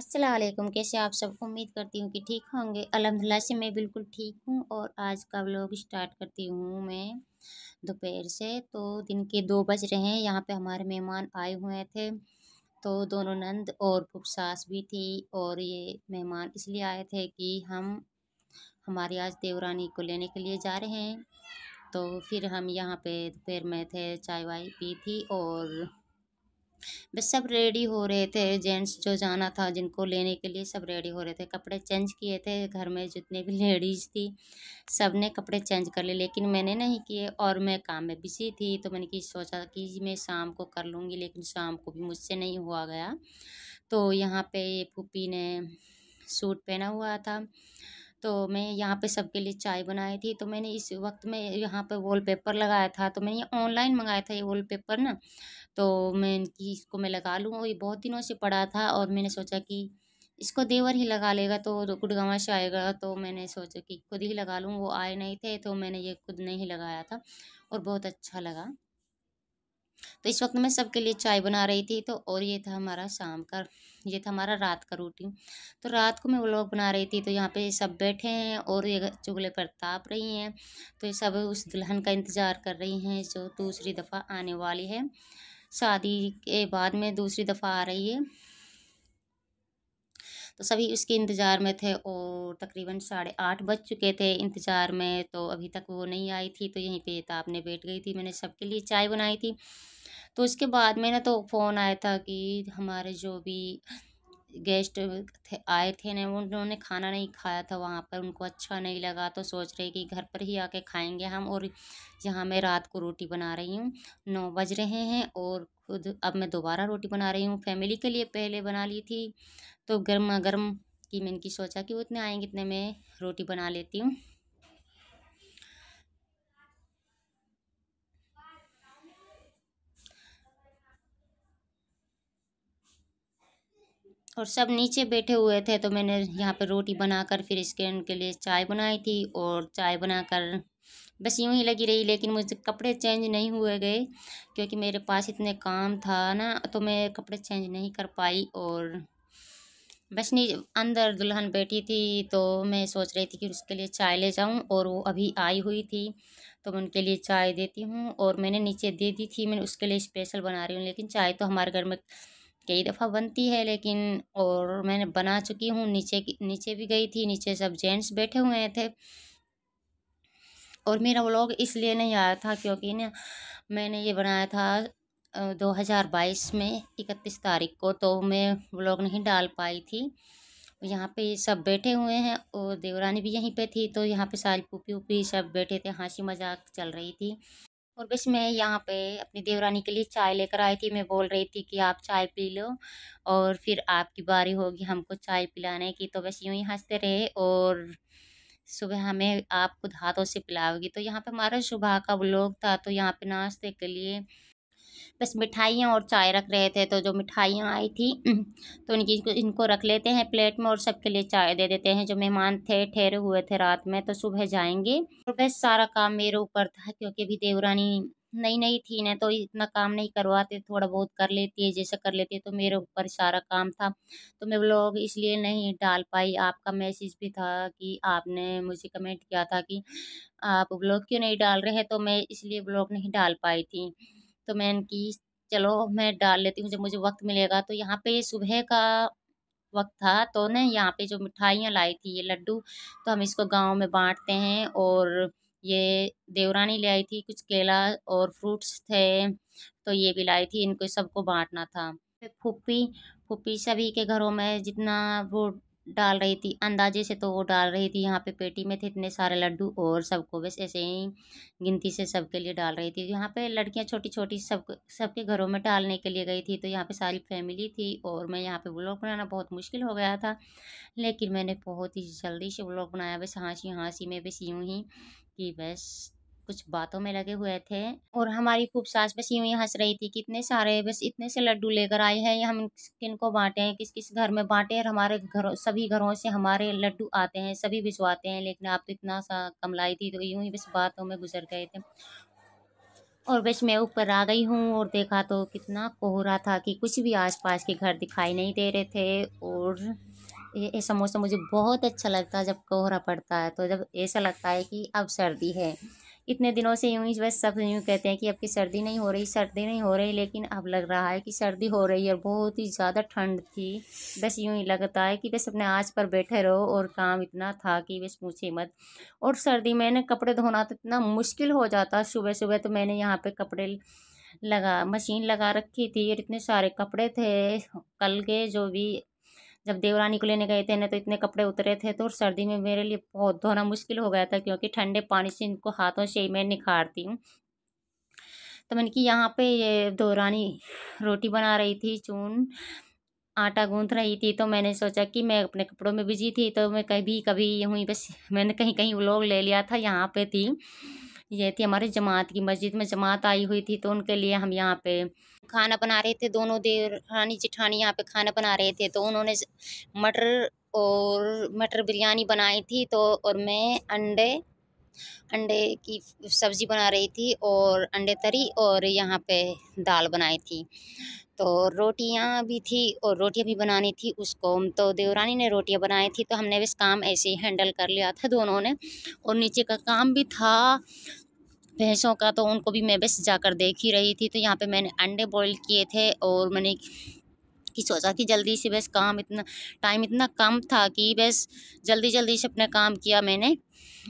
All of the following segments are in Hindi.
असलम कैसे आप सबको उम्मीद करती हूँ कि ठीक होंगे अलहमदिल्ला से मैं बिल्कुल ठीक हूँ और आज का व्लॉग स्टार्ट करती हूँ मैं दोपहर से तो दिन के दो बज रहे हैं यहाँ पे हमारे मेहमान आए हुए थे तो दोनों नंद और सास भी थी और ये मेहमान इसलिए आए थे कि हम हमारी आज देवरानी को लेने के लिए जा रहे हैं तो फिर हम यहाँ पे दोपहर में थे चाय वाय पी थी और बस सब रेडी हो रहे थे जेंट्स जो जाना था जिनको लेने के लिए सब रेडी हो रहे थे कपड़े चेंज किए थे घर में जितने भी लेडीज़ थी सब ने कपड़े चेंज कर लिए लेकिन मैंने नहीं किए और मैं काम में बिजी थी तो मैंने कि सोचा कि मैं शाम को कर लूँगी लेकिन शाम को भी मुझसे नहीं हुआ गया तो यहाँ पे फूपी ने सूट पहना हुआ था तो मैं यहाँ पे सबके लिए चाय बनाई थी तो मैंने इस वक्त में यहाँ पे वॉलपेपर लगाया था तो मैंने ये ऑनलाइन मंगाया था ये वॉलपेपर ना तो मैं इनकी इसको मैं लगा लूँ और ये बहुत दिनों से पड़ा था और मैंने सोचा कि इसको देवर ही लगा लेगा तो गुड़गावा से आएगा तो मैंने सोचा कि खुद ही लगा लूँ वो आए नहीं थे तो मैंने ये खुद नहीं लगाया था और बहुत अच्छा लगा तो इस वक्त मैं सबके लिए चाय बना रही थी तो और ये था हमारा शाम का ये था हमारा रात का रूटीन तो रात को मैं व्लॉग बना रही थी तो यहाँ पे सब बैठे हैं और ये चुगले पर ताप रही हैं तो ये सब उस दुल्हन का इंतज़ार कर रही हैं जो दूसरी दफ़ा आने वाली है शादी के बाद में दूसरी दफ़ा आ रही है तो सभी उसके इंतज़ार में थे और तकरीबन साढ़े आठ बज चुके थे इंतज़ार में तो अभी तक वो नहीं आई थी तो यहीं पे आपने बैठ गई थी मैंने सबके लिए चाय बनाई थी तो उसके बाद में ना तो फ़ोन आया था कि हमारे जो भी गेस्ट थे आए थे ना उन्होंने खाना नहीं खाया था वहाँ पर उनको अच्छा नहीं लगा तो सोच रहे कि घर पर ही आके खाएंगे हम और यहाँ मैं रात को रोटी बना रही हूँ नौ बज रहे हैं और खुद अब मैं दोबारा रोटी बना रही हूँ फैमिली के लिए पहले बना ली थी तो गर्मा गर्म की मैंने की सोचा कि वो इतने आएंगे इतने मैं रोटी बना लेती हूँ और सब नीचे बैठे हुए थे तो मैंने यहाँ पे रोटी बनाकर फिर इसके उनके लिए चाय बनाई थी और चाय बनाकर बस यूं ही लगी रही लेकिन मुझे कपड़े चेंज नहीं हुए गए क्योंकि मेरे पास इतने काम था ना तो मैं कपड़े चेंज नहीं कर पाई और बस नहीं अंदर दुल्हन बैठी थी तो मैं सोच रही थी कि उसके लिए चाय ले जाऊं और वो अभी आई हुई थी तो मैं उनके लिए चाय देती हूँ और मैंने नीचे दे दी थी मैंने उसके लिए स्पेशल बना रही हूँ लेकिन चाय तो हमारे घर में कई दफ़ा बनती है लेकिन और मैंने बना चुकी हूँ नीचे नीचे भी गई थी नीचे सब जेंट्स बैठे हुए थे और मेरा व्लॉग इसलिए नहीं आया था क्योंकि ना मैंने ये बनाया था 2022 में इकतीस तारीख को तो मैं व्लॉग नहीं डाल पाई थी यहाँ पे सब बैठे हुए हैं और देवरानी भी यहीं पे थी तो यहाँ पे सारी पुपी उपी सब बैठे थे हंसी मजाक चल रही थी और बस मैं यहाँ पे अपनी देवरानी के लिए चाय लेकर आई थी मैं बोल रही थी कि आप चाय पी लो और फिर आपकी बारी होगी हमको चाय पिलाने की तो बस यूँ ही हंसते रहे और सुबह हमें आप खुद हाथों से पिलाओगी तो यहाँ पे हमारा सुबह का ब्लॉग था तो यहाँ पे नाश्ते के लिए बस मिठाइयाँ और चाय रख रहे थे तो जो मिठाइयाँ आई थी तो इनकी इनको रख लेते हैं प्लेट में और सबके लिए चाय दे देते हैं जो मेहमान थे ठहरे हुए थे रात में तो सुबह जाएंगे और तो बस सारा काम मेरे ऊपर था क्योंकि अभी देवरानी नई नई थी ना तो इतना काम नहीं करवाते थोड़ा बहुत कर लेती है जैसे कर लेती है तो मेरे ऊपर सारा काम था तो मैं ब्लॉग इसलिए नहीं डाल पाई आपका मैसेज भी था कि आपने मुझे कमेंट किया था कि आप ब्लॉग क्यों नहीं डाल रहे हैं तो मैं इसलिए ब्लॉग नहीं डाल पाई थी तो मैंने की चलो मैं डाल लेती हूँ जब मुझे वक्त मिलेगा तो यहाँ पे सुबह का वक्त था तो ना यहाँ पे जो मिठाइयाँ लाई थी ये लड्डू तो हम इसको गांव में बांटते हैं और ये देवरानी ले आई थी कुछ केला और फ्रूट्स थे तो ये भी लाई थी इनको सबको बांटना था फूफी फूफी सभी के घरों में जितना वो डाल रही थी अंदाजे से तो वो डाल रही थी यहाँ पे पेटी में थे इतने सारे लड्डू और सबको बस ऐसे ही गिनती से सबके लिए डाल रही थी यहाँ पे लड़कियाँ छोटी छोटी सब सबके घरों में डालने के लिए गई थी तो यहाँ पे सारी फैमिली थी और मैं यहाँ पे ब्लॉग बनाना बहुत मुश्किल हो गया था लेकिन मैंने बहुत ही जल्दी से ब्लॉग बनाया बस हाँसी हाँसी में बस यूँ ही कि बस कुछ बातों में लगे हुए थे और हमारी खूब सास बस यूं ही हंस रही थी कि इतने सारे बस इतने से लड्डू लेकर आए हैं ये हम किन को बांटे हैं किस किस घर में बांटे और हमारे घरों सभी घरों से हमारे लड्डू आते हैं सभी भिजवाते हैं लेकिन आप तो इतना सा कम लाई थी तो यूं ही बस बातों में गुजर गए थे और बस मैं ऊपर आ गई हूँ और देखा तो कितना कोहरा था कि कुछ भी पास के घर दिखाई नहीं दे रहे थे और ये समोसा मुझे बहुत अच्छा लगता है जब कोहरा पड़ता है तो जब ऐसा लगता है कि अब सर्दी है इतने दिनों से यूँ ही बस सब यूँ कहते हैं कि आपकी सर्दी नहीं हो रही सर्दी नहीं हो रही लेकिन अब लग रहा है कि सर्दी हो रही है और बहुत ही ज़्यादा ठंड थी बस यूँ ही लगता है कि बस अपने आज पर बैठे रहो और काम इतना था कि बस पूछे मत और सर्दी में ना कपड़े धोना तो इतना मुश्किल हो जाता सुबह सुबह तो मैंने यहाँ पर कपड़े लगा मशीन लगा रखी थी और इतने सारे कपड़े थे कल के जो भी जब देवरानी को लेने गए थे ना तो इतने कपड़े उतरे थे तो सर्दी में मेरे लिए बहुत धोना मुश्किल हो गया था क्योंकि ठंडे पानी से इनको हाथों से ही मैं निखारती हूँ तो मैंने कि यहाँ पे ये देवरानी रोटी बना रही थी चून आटा गूंथ रही थी तो मैंने सोचा कि मैं अपने कपड़ों में बिजी थी तो मैं कभी कभी यूँ बस मैंने कहीं कहीं व्लॉग ले लिया था यहाँ पे थी ये थी हमारे जमात की मस्जिद में जमात आई हुई थी तो उनके लिए हम यहाँ पे खाना बना रहे थे दोनों देर रानी जिठानी यहाँ पे खाना बना रहे थे तो उन्होंने मटर और मटर बिरयानी बनाई थी तो और मैं अंडे अंडे की सब्ज़ी बना रही थी और अंडे तरी और यहाँ पे दाल बनाई थी तो रोटियां भी थी और रोटियां भी बनानी थी उसको तो देवरानी ने रोटियां बनाई थी तो हमने बस काम ऐसे ही हैंडल कर लिया था दोनों ने और नीचे का काम भी था भैंसों का तो उनको भी मैं बस जाकर देख ही रही थी तो यहाँ पे मैंने अंडे बॉईल किए थे और मैंने कि सोचा कि जल्दी से बस काम इतना टाइम इतना कम था कि बस जल्दी जल्दी से अपना काम किया मैंने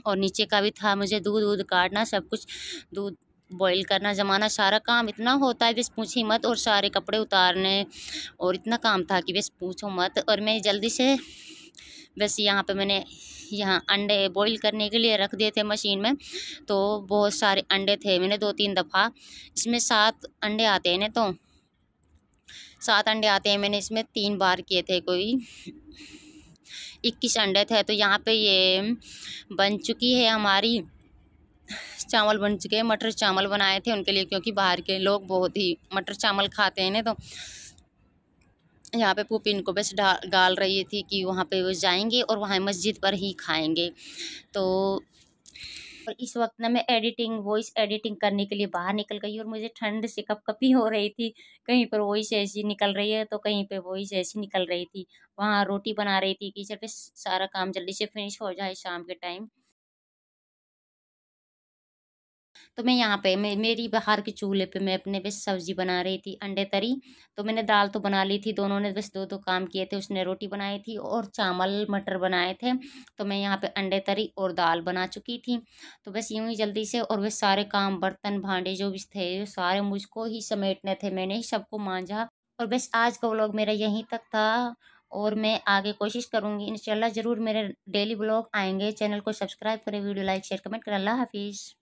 और नीचे का भी था मुझे दूध वूध काटना सब कुछ दूध बॉईल करना जमाना सारा काम इतना होता है बस पूछी मत और सारे कपड़े उतारने और इतना काम था कि बस पूछो मत और मैं जल्दी से बस यहाँ पे मैंने यहाँ अंडे बॉईल करने के लिए रख दिए थे मशीन में तो बहुत सारे अंडे थे मैंने दो तीन दफ़ा इसमें सात अंडे आते हैं ना तो सात अंडे आते हैं मैंने इसमें तीन बार किए थे कोई इक्कीस अंडे थे तो यहाँ पे ये बन चुकी है हमारी चावल बन चुके हैं मटर चावल बनाए थे उनके लिए क्योंकि बाहर के लोग बहुत ही मटर चावल खाते हैं ना तो यहाँ पे पुप इनको बस डाल रही थी कि वहाँ पे वो जाएंगे और वहाँ मस्जिद पर ही खाएंगे तो और इस वक्त ना मैं एडिटिंग वॉइस एडिटिंग करने के लिए बाहर निकल गई और मुझे ठंड से कपकपी हो रही थी कहीं पर वॉइस ऐसी निकल रही है तो कहीं पर वॉइस ऐसी निकल रही थी वहाँ रोटी बना रही थी कि चल सारा काम जल्दी से फिनिश हो जाए शाम के टाइम तो मैं यहाँ पे मैं मेरी बाहर के चूल्हे पे मैं अपने बस सब्जी बना रही थी अंडे तरी तो मैंने दाल तो बना ली थी दोनों ने बस दो दो काम किए थे उसने रोटी बनाई थी और चावल मटर बनाए थे तो मैं यहाँ पे अंडे तरी और दाल बना चुकी थी तो बस यूँ ही जल्दी से और बस सारे काम बर्तन भांडे जो भी थे सारे मुझको ही समेटने थे मैंने ही सबको मांझा और बस आज का व्लॉग मेरा यहीं तक था और मैं आगे कोशिश करूँगी इंशाल्लाह ज़रूर मेरे डेली ब्लॉग आएंगे चैनल को सब्सक्राइब करें वीडियो लाइक शेयर कमेंट करें अल्लाह हाफिज़